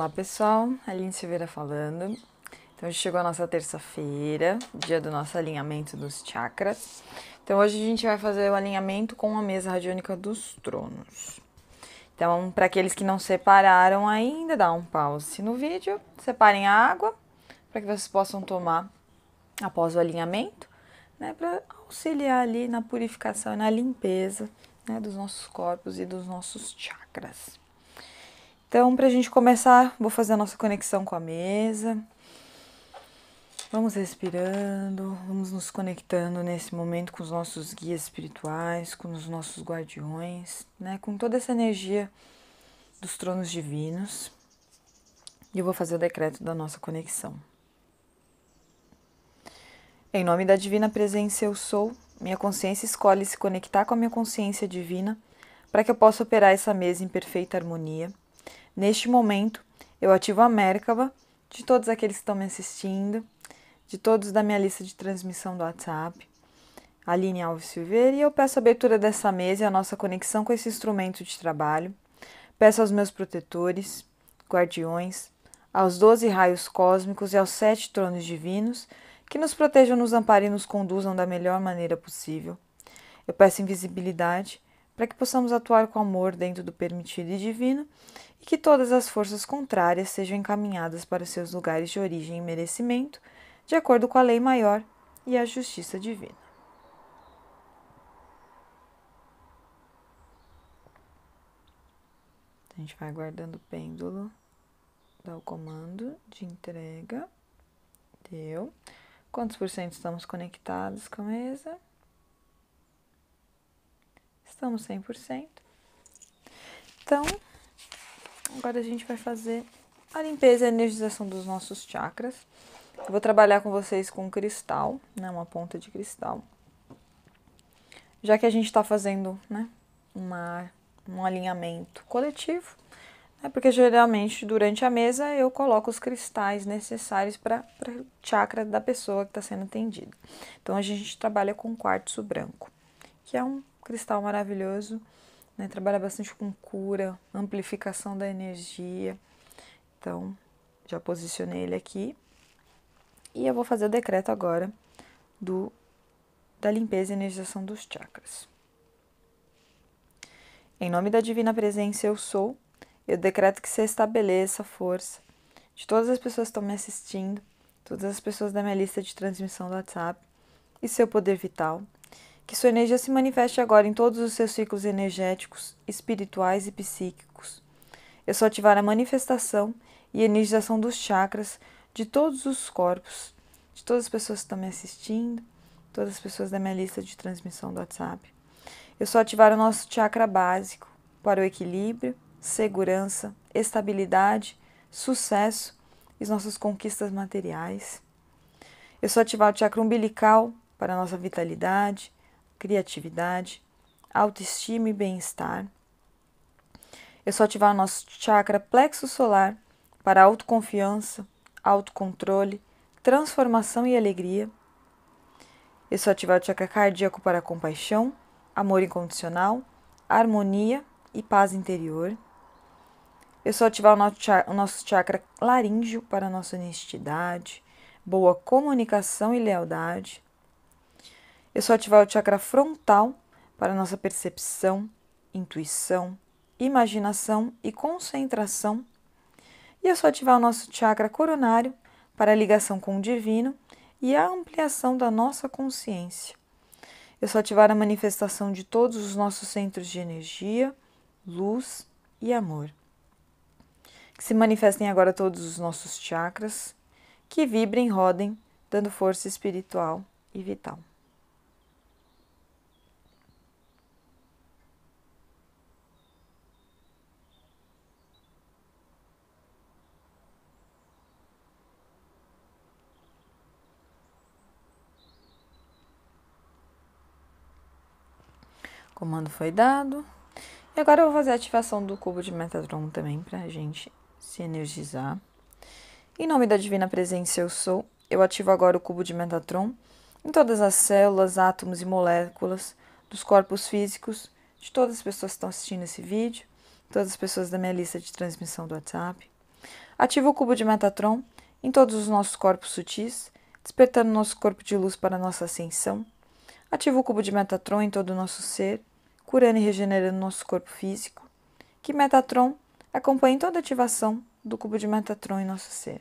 Olá pessoal, Aline Silveira falando. Então chegou a nossa terça-feira, dia do nosso alinhamento dos chakras. Então hoje a gente vai fazer o alinhamento com a mesa radiônica dos tronos. Então, para aqueles que não separaram ainda, dá um pause no vídeo, separem a água para que vocês possam tomar após o alinhamento, né, para auxiliar ali na purificação e na limpeza né, dos nossos corpos e dos nossos chakras. Então, para a gente começar, vou fazer a nossa conexão com a mesa. Vamos respirando, vamos nos conectando nesse momento com os nossos guias espirituais, com os nossos guardiões, né? com toda essa energia dos tronos divinos. E eu vou fazer o decreto da nossa conexão. Em nome da divina presença eu sou, minha consciência escolhe se conectar com a minha consciência divina para que eu possa operar essa mesa em perfeita harmonia Neste momento, eu ativo a Merkaba de todos aqueles que estão me assistindo, de todos da minha lista de transmissão do WhatsApp, Aline Alves Silveira, e eu peço a abertura dessa mesa e a nossa conexão com esse instrumento de trabalho. Peço aos meus protetores, guardiões, aos doze raios cósmicos e aos sete tronos divinos que nos protejam, nos amparem e nos conduzam da melhor maneira possível. Eu peço invisibilidade para que possamos atuar com amor dentro do permitido e divino e que todas as forças contrárias sejam encaminhadas para seus lugares de origem e merecimento, de acordo com a lei maior e a justiça divina. A gente vai guardando o pêndulo, dá o comando de entrega, deu. Quantos por cento estamos conectados com a mesa? Estamos 100%. Então, agora a gente vai fazer a limpeza e a energização dos nossos chakras. Eu vou trabalhar com vocês com cristal, né, uma ponta de cristal. Já que a gente está fazendo né, uma, um alinhamento coletivo, é porque geralmente durante a mesa eu coloco os cristais necessários para o chakra da pessoa que está sendo atendida. Então a gente trabalha com quartzo branco, que é um cristal maravilhoso, né? Trabalha bastante com cura, amplificação da energia. Então, já posicionei ele aqui. E eu vou fazer o decreto agora do da limpeza e energização dos chakras. Em nome da divina presença eu sou, eu decreto que se estabeleça a força de todas as pessoas que estão me assistindo, todas as pessoas da minha lista de transmissão do WhatsApp e seu poder vital que sua energia se manifeste agora em todos os seus ciclos energéticos, espirituais e psíquicos. Eu sou ativar a manifestação e energização dos chakras de todos os corpos, de todas as pessoas que estão me assistindo, todas as pessoas da minha lista de transmissão do WhatsApp. Eu sou ativar o nosso chakra básico para o equilíbrio, segurança, estabilidade, sucesso e nossas conquistas materiais. Eu sou ativar o chakra umbilical para a nossa vitalidade, criatividade, autoestima e bem-estar. É só ativar o nosso chakra plexo solar para autoconfiança, autocontrole, transformação e alegria. É só ativar o chakra cardíaco para compaixão, amor incondicional, harmonia e paz interior. É só ativar o nosso, chakra, o nosso chakra laríngeo para nossa honestidade, boa comunicação e lealdade. É só ativar o chakra frontal para nossa percepção, intuição, imaginação e concentração. E é só ativar o nosso chakra coronário para a ligação com o divino e a ampliação da nossa consciência. É só ativar a manifestação de todos os nossos centros de energia, luz e amor. Que se manifestem agora todos os nossos chakras, que vibrem, rodem, dando força espiritual e vital. Comando foi dado. E agora eu vou fazer a ativação do cubo de Metatron também para a gente se energizar. Em nome da divina presença eu sou, eu ativo agora o cubo de Metatron em todas as células, átomos e moléculas dos corpos físicos de todas as pessoas que estão assistindo esse vídeo, todas as pessoas da minha lista de transmissão do WhatsApp. Ativo o cubo de Metatron em todos os nossos corpos sutis, despertando nosso corpo de luz para a nossa ascensão. Ativo o cubo de Metatron em todo o nosso ser, curando e regenerando nosso corpo físico, que Metatron acompanhe toda a ativação do cubo de Metatron em nosso ser.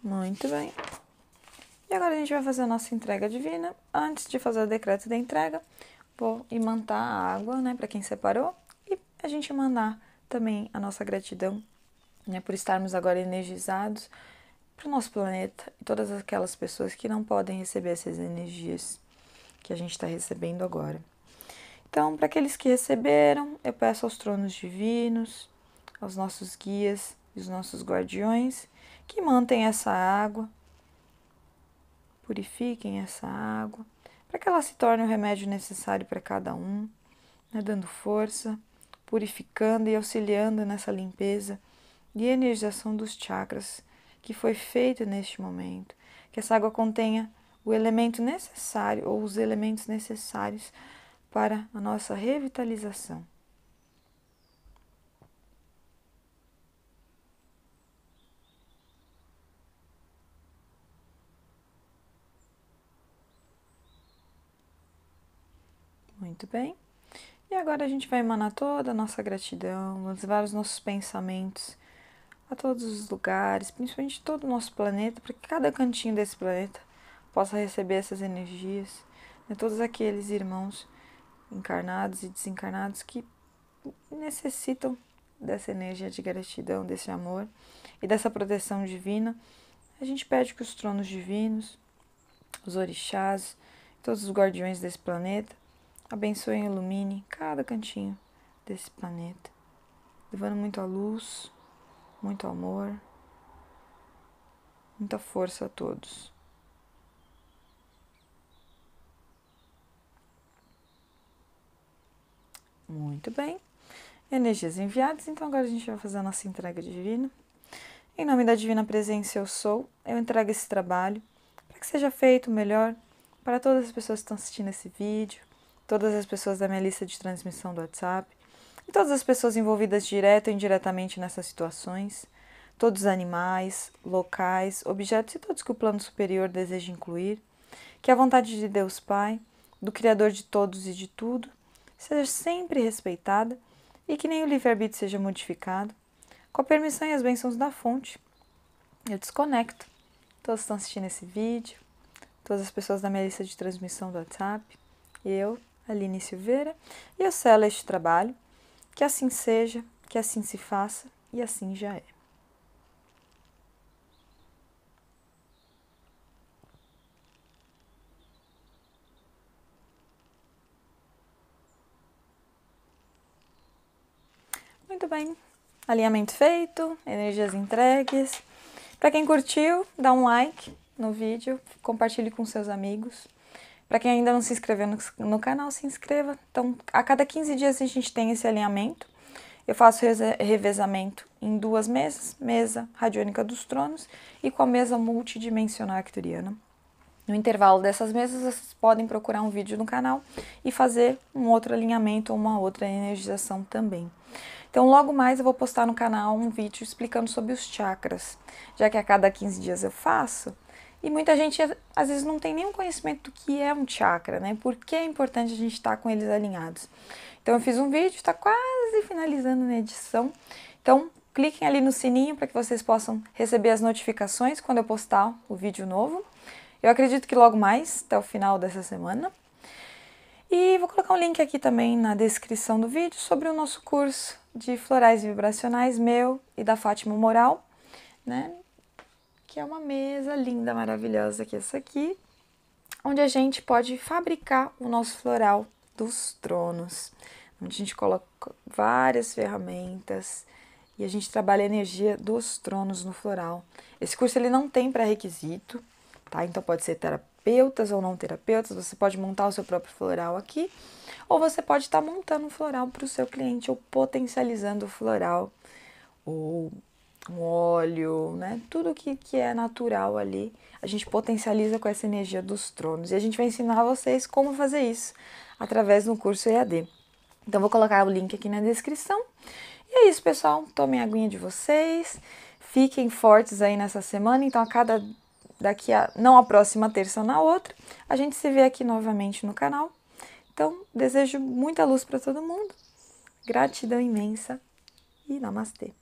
Muito bem. E agora a gente vai fazer a nossa entrega divina. Antes de fazer o decreto da entrega, vou imantar a água, né, para quem separou, e a gente mandar também a nossa gratidão né, por estarmos agora energizados para o nosso planeta e todas aquelas pessoas que não podem receber essas energias que a gente está recebendo agora. Então, para aqueles que receberam, eu peço aos tronos divinos, aos nossos guias e os nossos guardiões que mantêm essa água, purifiquem essa água, para que ela se torne o remédio necessário para cada um, né, dando força purificando e auxiliando nessa limpeza e energização dos chakras que foi feita neste momento. Que essa água contenha o elemento necessário ou os elementos necessários para a nossa revitalização. Muito bem. E agora a gente vai emanar toda a nossa gratidão, os nossos pensamentos a todos os lugares, principalmente todo o nosso planeta, para que cada cantinho desse planeta possa receber essas energias, né? todos aqueles irmãos encarnados e desencarnados que necessitam dessa energia de gratidão, desse amor e dessa proteção divina. A gente pede que os tronos divinos, os orixás, todos os guardiões desse planeta Abençoe e ilumine cada cantinho desse planeta, levando muita luz, muito amor, muita força a todos. Muito bem. Energias enviadas, então agora a gente vai fazer a nossa entrega divina. Em nome da divina presença eu sou, eu entrego esse trabalho para que seja feito melhor para todas as pessoas que estão assistindo esse vídeo, todas as pessoas da minha lista de transmissão do WhatsApp, e todas as pessoas envolvidas direta ou indiretamente nessas situações, todos os animais, locais, objetos e todos que o plano superior deseja incluir, que a vontade de Deus Pai, do Criador de todos e de tudo, seja sempre respeitada e que nem o livre-arbítrio seja modificado, com a permissão e as bênçãos da fonte. Eu desconecto. Todos estão assistindo esse vídeo, todas as pessoas da minha lista de transmissão do WhatsApp, e eu Aline Silveira, e eu selo este trabalho. Que assim seja, que assim se faça e assim já é. Muito bem, alinhamento feito, energias entregues. Para quem curtiu, dá um like no vídeo, compartilhe com seus amigos. Para quem ainda não se inscreveu no, no, canal, se inscreva. Então, a cada 15 dias a gente tem esse alinhamento. Eu faço revezamento em duas mesas, mesa radiônica dos tronos e com a mesa multidimensional arcturiana. No intervalo dessas mesas, vocês podem procurar um vídeo no canal e fazer um outro alinhamento ou uma outra energização também. Então, logo mais eu vou postar no canal um vídeo explicando sobre os chakras, já que a cada 15 dias eu faço. E muita gente às vezes não tem nenhum conhecimento do que é um chakra, né? Por que é importante a gente estar tá com eles alinhados. Então eu fiz um vídeo, está quase finalizando na edição. Então cliquem ali no sininho para que vocês possam receber as notificações quando eu postar o vídeo novo. Eu acredito que logo mais, até o final dessa semana. E vou colocar um link aqui também na descrição do vídeo sobre o nosso curso de florais vibracionais meu e da Fátima Moral, né? que é uma mesa linda, maravilhosa, que é essa aqui, onde a gente pode fabricar o nosso floral dos tronos, onde a gente coloca várias ferramentas e a gente trabalha a energia dos tronos no floral. Esse curso ele não tem pré-requisito, tá? Então pode ser terapeutas ou não terapeutas, você pode montar o seu próprio floral aqui, ou você pode estar tá montando um floral para o seu cliente ou potencializando o floral ou um óleo, né? Tudo que, que é natural ali, a gente potencializa com essa energia dos tronos. E a gente vai ensinar vocês como fazer isso através do curso EAD. Então, vou colocar o link aqui na descrição. E é isso, pessoal. Tomem a aguinha de vocês. Fiquem fortes aí nessa semana. Então, a cada. Daqui a. Não a próxima terça, na outra. A gente se vê aqui novamente no canal. Então, desejo muita luz para todo mundo. Gratidão imensa. E namastê.